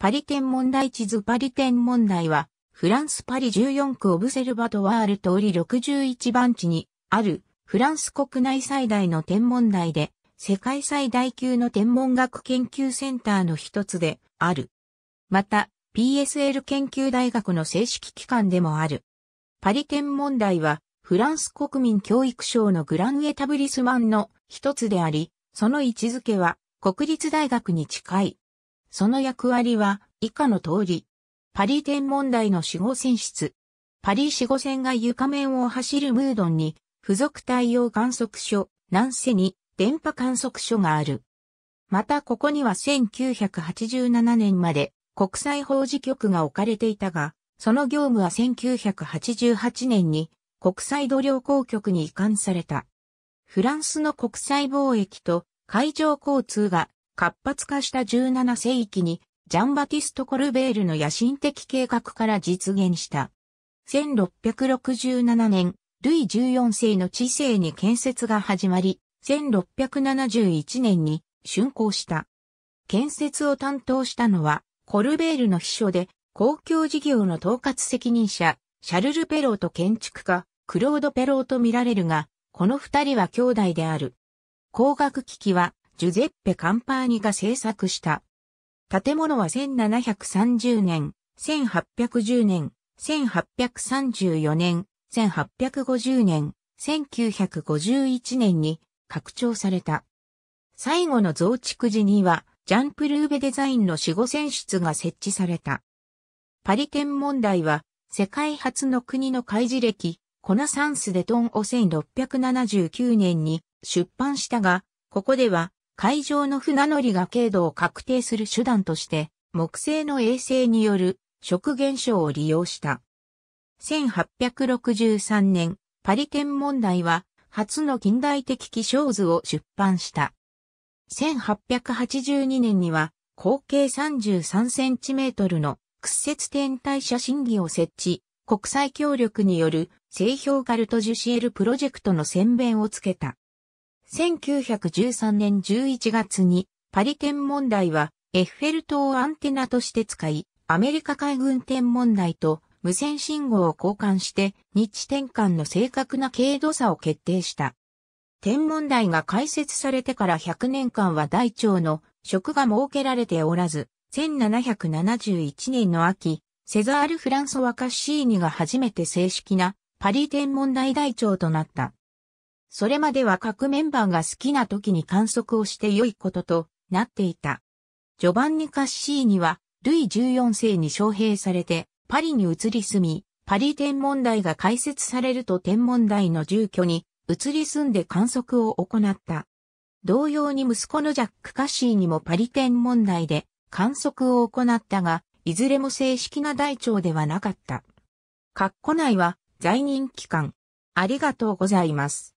パリ天問題地図パリ天問題は、フランスパリ14区オブセルバトワール通り61番地にあるフランス国内最大の天文台で、世界最大級の天文学研究センターの一つである。また、PSL 研究大学の正式機関でもある。パリ天文台は、フランス国民教育省のグランエタブリスマンの一つであり、その位置づけは国立大学に近いその役割は以下の通り。パリ天文台の死後選室。パリ四後線が床面を走るムードンに、付属太陽観測所、南西に電波観測所がある。またここには1987年まで国際法事局が置かれていたが、その業務は1988年に国際度量公局に移管された。フランスの国際貿易と海上交通が活発化した17世紀にジャンバティスト・コルベールの野心的計画から実現した。1667年、ルイ14世の治世に建設が始まり、1671年に竣工した。建設を担当したのは、コルベールの秘書で、公共事業の統括責任者、シャルル・ペローと建築家、クロード・ペローと見られるが、この二人は兄弟である。工学機器は、ジュゼッペ・カンパーニが制作した。建物は1730年、1810年、1834年、1850年、1951年に拡張された。最後の増築時には、ジャンプルーベデザインの死後選出が設置された。パリ県問題は、世界初の国の開示歴、コナサンスデトンを1679年に出版したが、ここでは海上の船乗りが軽度を確定する手段として、木星の衛星による食現象を利用した。1863年、パリ天問題は、初の近代的気象図を出版した。1882年には、口径33センチメートルの屈折天体写真儀を設置、国際協力による製氷ガルト・ジュシエルプロジェクトの宣弁をつけた。1913年11月にパリ天文台はエッフェル塔をアンテナとして使い、アメリカ海軍天文台と無線信号を交換して日地転換の正確な経度差を決定した。天文台が開設されてから100年間は大長の職が設けられておらず、1771年の秋、セザール・フランソワ・カッシーニが初めて正式なパリ天文台大長となった。それまでは各メンバーが好きな時に観測をして良いこととなっていた。ジョバンニ・カッシーニは、ルイ14世に招聘されて、パリに移り住み、パリ天文台が開設されると天文台の住居に移り住んで観測を行った。同様に息子のジャック・カッシーニもパリ天文台で観測を行ったが、いずれも正式な台帳ではなかった。括弧内は在任期間。ありがとうございます。